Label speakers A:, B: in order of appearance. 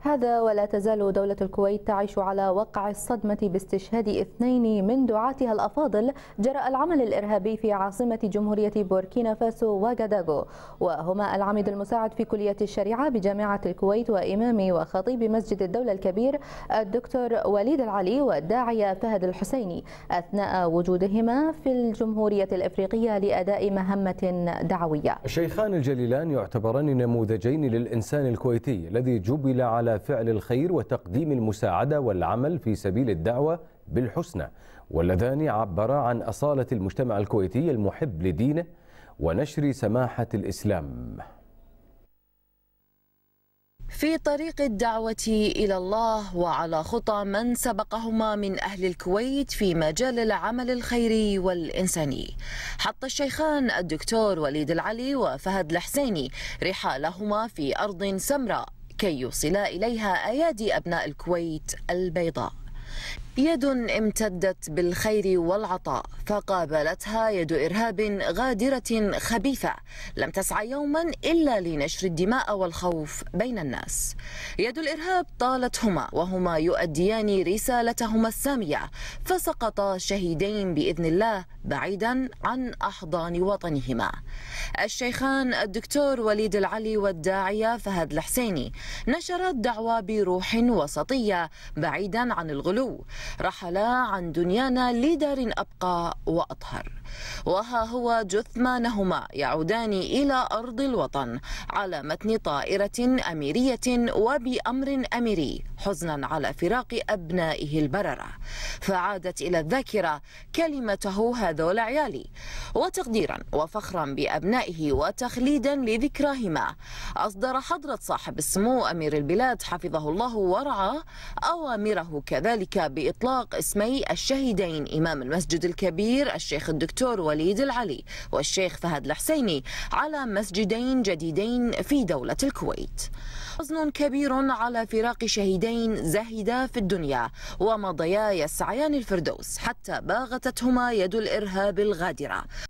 A: هذا ولا تزال دولة الكويت تعيش على وقع الصدمة باستشهاد اثنين من دعاتها الأفاضل جراء العمل الإرهابي في عاصمة جمهورية بوركينا فاسو وغاداغو وهما العميد المساعد في كلية الشريعة بجامعة الكويت وإمام وخطيب مسجد الدولة الكبير الدكتور وليد العلي والداعية فهد الحسيني أثناء وجودهما في الجمهورية الإفريقية لأداء مهمة دعوية
B: الشيخان الجليلان يعتبران نموذجين للإنسان الكويتي الذي جبل على على فعل الخير وتقديم المساعدة والعمل في سبيل الدعوة بالحسنى واللذان عبرا عن أصالة المجتمع الكويتي المحب لدينه ونشر سماحة الإسلام
C: في طريق الدعوة إلى الله وعلى خطى من سبقهما من أهل الكويت في مجال العمل الخيري والإنساني حط الشيخان الدكتور وليد العلي وفهد الحسيني رحالهما في أرض سمراء كي يوصل إليها أيادي أبناء الكويت البيضاء يد امتدت بالخير والعطاء فقابلتها يد إرهاب غادرة خبيثة لم تسعى يوما إلا لنشر الدماء والخوف بين الناس يد الإرهاب طالتهما وهما يؤديان رسالتهما السامية فسقطا شهيدين بإذن الله بعيدا عن أحضان وطنهما الشيخان الدكتور وليد العلي والداعية فهد الحسيني نشرت دعوة بروح وسطية بعيدا عن الغلو رحلا عن دنيانا لدار أبقى وأطهر وها هو جثمانهما يعودان إلى أرض الوطن على متن طائرة أميرية وبأمر أميري حزنا على فراق أبنائه البررة فعادت إلى الذاكرة كلمته هذول عيالي وتقديرا وفخرا بأبنائه وتخليدا لذكراهما أصدر حضرة صاحب السمو أمير البلاد حفظه الله ورعاه أوامره كذلك بإطلاق بإطلاق اسمي الشهيدين إمام المسجد الكبير الشيخ الدكتور وليد العلي والشيخ فهد الحسيني على مسجدين جديدين في دولة الكويت حزن كبير على فراق شهيدين زهدا في الدنيا ومضيا يسعيان الفردوس حتى باغتتهما يد الإرهاب الغادرة